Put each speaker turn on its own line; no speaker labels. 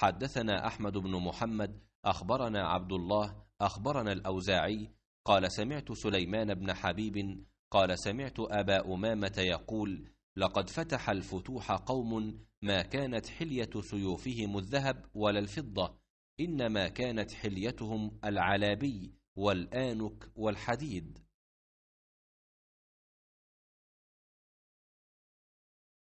حدثنا أحمد بن محمد أخبرنا عبد الله أخبرنا الأوزاعي قال سمعت سليمان بن حبيب قال سمعت أبا أمامة يقول لقد فتح الفتوح قوم ما كانت حلية سيوفهم الذهب ولا الفضة إنما كانت حليتهم العلابي والآنك والحديد